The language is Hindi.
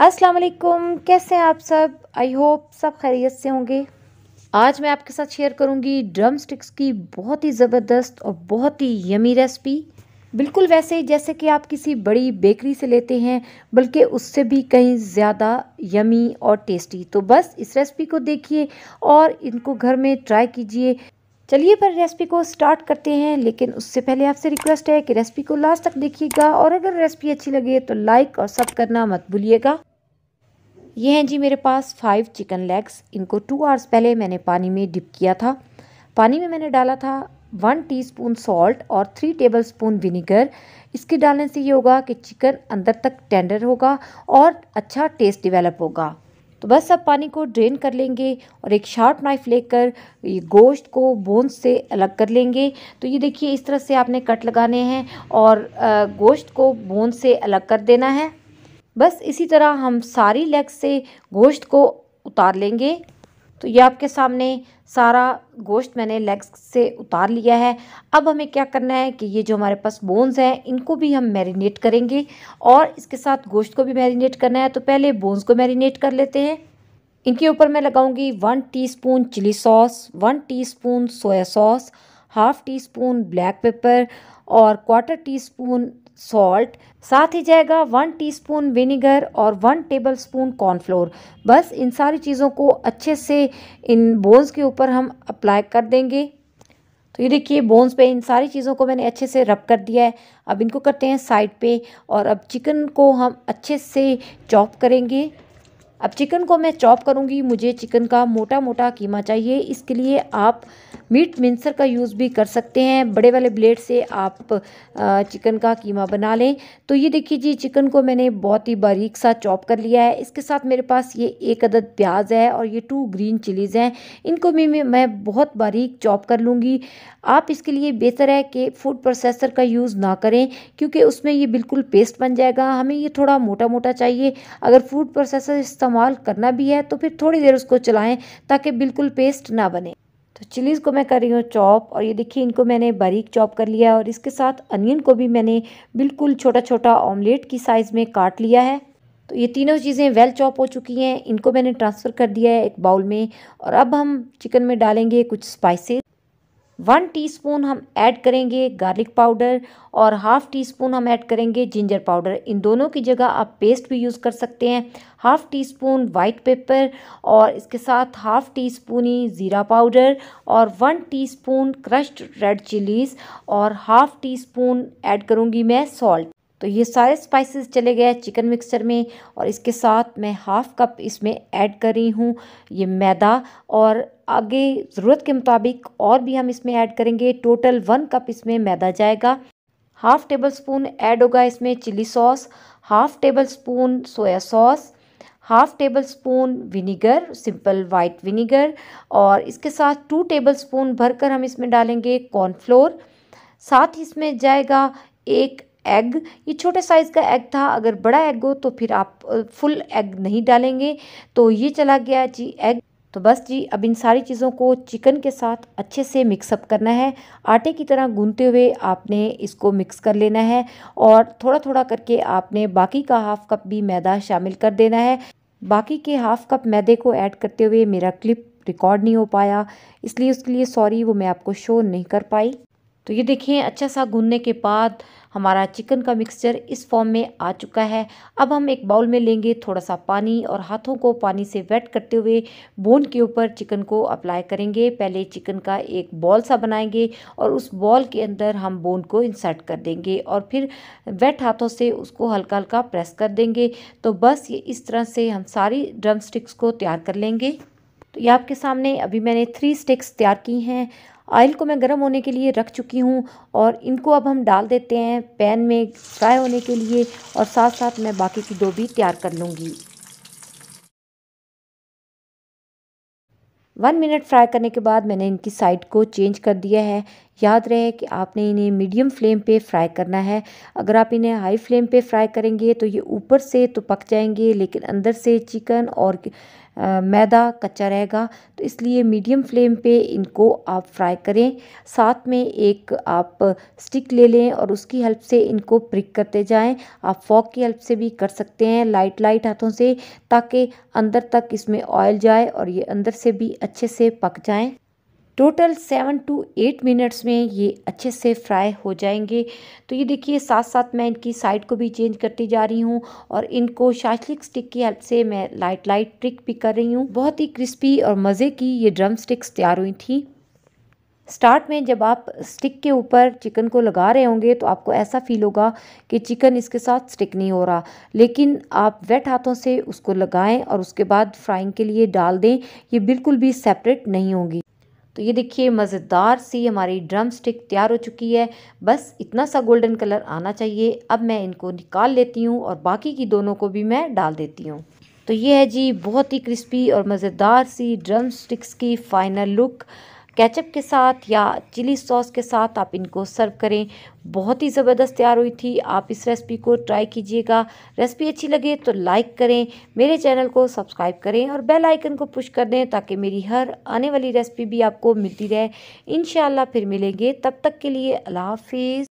अस्सलाम वालेकुम कैसे हैं आप सब आई होप सब खैरियत से होंगे आज मैं आपके साथ शेयर करूंगी ड्रम स्टिक्स की बहुत ही ज़बरदस्त और बहुत ही यमी रेसिपी बिल्कुल वैसे जैसे कि आप किसी बड़ी बेकरी से लेते हैं बल्कि उससे भी कहीं ज़्यादा यमी और टेस्टी तो बस इस रेसिपी को देखिए और इनको घर में ट्राई कीजिए चलिए पर रेसिपी को स्टार्ट करते हैं लेकिन उससे पहले आपसे रिक्वेस्ट है कि रेसिपी को लास्ट तक देखिएगा और अगर रेसिपी अच्छी लगे तो लाइक और सब करना मत भूलिएगा ये हैं जी मेरे पास फाइव चिकन लेग्स इनको टू आवर्स पहले मैंने पानी में डिप किया था पानी में मैंने डाला था वन टीस्पून सॉल्ट और थ्री टेबलस्पून विनीगर इसके डालने से ये होगा कि चिकन अंदर तक टेंडर होगा और अच्छा टेस्ट डिवेलप होगा तो बस अब पानी को ड्रेन कर लेंगे और एक शार्प नाइफ लेकर ये गोश्त को बोन्स से अलग कर लेंगे तो ये देखिए इस तरह से आपने कट लगाने हैं और गोश्त को बोन से अलग कर देना है बस इसी तरह हम सारी लेग से गोश्त को उतार लेंगे तो ये आपके सामने सारा गोश्त मैंने लेग्स से उतार लिया है अब हमें क्या करना है कि ये जो हमारे पास बोन्स हैं इनको भी हम मैरिनेट करेंगे और इसके साथ गोश्त को भी मैरिनेट करना है तो पहले बोन्स को मैरिनेट कर लेते हैं इनके ऊपर मैं लगाऊंगी one teaspoon chilli sauce one teaspoon soya sauce half teaspoon black pepper और क्वार्टर टी स्पून सॉल्ट साथ ही जाएगा वन टीस्पून विनेगर और वन टेबलस्पून कॉर्नफ्लोर बस इन सारी चीज़ों को अच्छे से इन बोन्स के ऊपर हम अप्लाई कर देंगे तो ये देखिए बोन्स पे इन सारी चीज़ों को मैंने अच्छे से रब कर दिया है अब इनको करते हैं साइड पे और अब चिकन को हम अच्छे से चॉप करेंगे अब चिकन को मैं चॉप करूँगी मुझे चिकन का मोटा मोटा कीमा चाहिए इसके लिए आप मीट मिंसर का यूज़ भी कर सकते हैं बड़े वाले ब्लेड से आप चिकन का कीमा बना लें तो ये देखिए जी चिकन को मैंने बहुत ही बारीक सा चॉप कर लिया है इसके साथ मेरे पास ये एक अदद प्याज है और ये टू ग्रीन चिलीज़ हैं इनको भी मैं बहुत बारीक चॉप कर लूँगी आप इसके लिए बेहतर है कि फूड प्रोसेसर का यूज़ ना करें क्योंकि उसमें ये बिल्कुल पेस्ट बन जाएगा हमें ये थोड़ा मोटा मोटा चाहिए अगर फूड प्रोसेसर इस्तेमाल इस्तेमाल करना भी है तो फिर थोड़ी देर उसको चलाएं ताकि बिल्कुल पेस्ट ना बने तो चिलीज़ को मैं कर रही हूँ चॉप और ये देखिए इनको मैंने बारीक चॉप कर लिया है और इसके साथ अनियन को भी मैंने बिल्कुल छोटा छोटा ऑमलेट की साइज़ में काट लिया है तो ये तीनों चीज़ें वेल चॉप हो चुकी हैं इनको मैंने ट्रांसफ़र कर दिया है एक बाउल में और अब हम चिकन में डालेंगे कुछ स्पाइसेस वन टीस्पून हम ऐड करेंगे गार्लिक पाउडर और हाफ़ टी स्पून हम ऐड करेंगे जिंजर पाउडर इन दोनों की जगह आप पेस्ट भी यूज़ कर सकते हैं half teaspoon white pepper और इसके साथ हाफ़ टी स्पून ही ज़ीरा पाउडर और one teaspoon crushed red chillies और हाफ़ टी स्पून ऐड करूँगी मैं सॉल्ट तो ये सारे स्पाइसेस चले गए चिकन मिक्सचर में और इसके साथ मैं हाफ़ कप इसमें ऐड कर रही हूँ ये मैदा और आगे ज़रूरत के मुताबिक और भी हम इसमें ऐड करेंगे टोटल वन कप इसमें मैदा जाएगा हाफ़ टेबल स्पून ऐड होगा इसमें chilli sauce half tablespoon soya sauce half tablespoon vinegar simple white vinegar और इसके साथ टू टेबल स्पून भरकर हम इसमें डालेंगे कॉर्नफ्लोर साथ ही इसमें जाएगा एक एग ये छोटे साइज़ का एग था अगर बड़ा एग हो तो फिर आप फुल एग नहीं डालेंगे तो ये चला गया जी एग तो बस जी अब इन सारी चीज़ों को चिकन के साथ अच्छे से मिक्सअप करना है आटे की तरह गूंथते हुए आपने इसको मिक्स कर लेना है और थोड़ा थोड़ा करके आपने बाकी का हाफ़ कप भी मैदा शामिल कर देना है बाकी के हाफ़ कप मैदे को ऐड करते हुए मेरा क्लिप रिकॉर्ड नहीं हो पाया इसलिए उसके लिए सॉरी वो मैं आपको शो नहीं कर पाई तो ये देखें अच्छा सा गूनने के बाद हमारा चिकन का मिक्सचर इस फॉर्म में आ चुका है अब हम एक बाउल में लेंगे थोड़ा सा पानी और हाथों को पानी से वेट करते हुए बोन के ऊपर चिकन को अप्लाई करेंगे पहले चिकन का एक बॉल सा बनाएंगे और उस बॉल के अंदर हम बोन को इंसर्ट कर देंगे और फिर वेट हाथों से उसको हल्का हल्का प्रेस कर देंगे तो बस ये इस तरह से हम सारी ड्रम स्टिक्स को तैयार कर लेंगे तो ये आपके सामने अभी मैंने थ्री स्टिक्स तैयार की हैं ऑयल को मैं गर्म होने के लिए रख चुकी हूँ और इनको अब हम डाल देते हैं पैन में फ्राई होने के लिए और साथ साथ मैं बाकी की दो भी तैयार कर लूँगी वन मिनट फ्राई करने के बाद मैंने इनकी साइड को चेंज कर दिया है याद रहे कि आपने इन्हें मीडियम फ्लेम पे फ्राई करना है अगर आप इन्हें हाई फ्लेम पे फ्राई करेंगे तो ये ऊपर से तो पक जाएंगे लेकिन अंदर से चिकन और मैदा कच्चा रहेगा तो इसलिए मीडियम फ्लेम पे इनको आप फ्राई करें साथ में एक आप स्टिक ले लें और उसकी हेल्प से इनको प्रिक करते जाएं आप फॉक की हेल्प से भी कर सकते हैं लाइट लाइट हाथों से ताकि अंदर तक इसमें ऑयल जाए और ये अंदर से भी अच्छे से पक जाएं total seven to eight minutes में ये अच्छे से फ्राई हो जाएंगे तो ये देखिए साथ साथ मैं इनकी साइड को भी चेंज करती जा रही हूँ और इनको शाशलिक स्टिक की हेल्प से मैं लाइट लाइट ट्रिक भी कर रही हूँ बहुत ही क्रिस्पी और मज़े की ये ड्रम स्टिक्स तैयार हुई थी स्टार्ट में जब आप स्टिक के ऊपर चिकन को लगा रहे होंगे तो आपको ऐसा फील होगा कि चिकन इसके साथ स्टिक नहीं हो रहा लेकिन आप वेट हाथों से उसको लगाएं और उसके बाद फ्राइंग के लिए डाल दें ये बिल्कुल भी सेपरेट नहीं होगी तो ये देखिए मज़ेदार सी हमारी ड्रम स्टिक तैयार हो चुकी है बस इतना सा गोल्डन कलर आना चाहिए अब मैं इनको निकाल लेती हूँ और बाकी की दोनों को भी मैं डाल देती हूँ तो ये है जी बहुत ही क्रिस्पी और मज़ेदार सी ड्रम स्टिक्स की फ़ाइनल लुक कैचअप के साथ या चिली सॉस के साथ आप इनको सर्व करें बहुत ही ज़बरदस्त तैयार हुई थी आप इस रेसिपी को ट्राई कीजिएगा रेसिपी अच्छी लगे तो लाइक करें मेरे चैनल को सब्सक्राइब करें और बेल आइकन को पुश कर दें ताकि मेरी हर आने वाली रेसिपी भी आपको मिलती रहे इन फिर मिलेंगे तब तक के लिए अल्लाह हाफिज़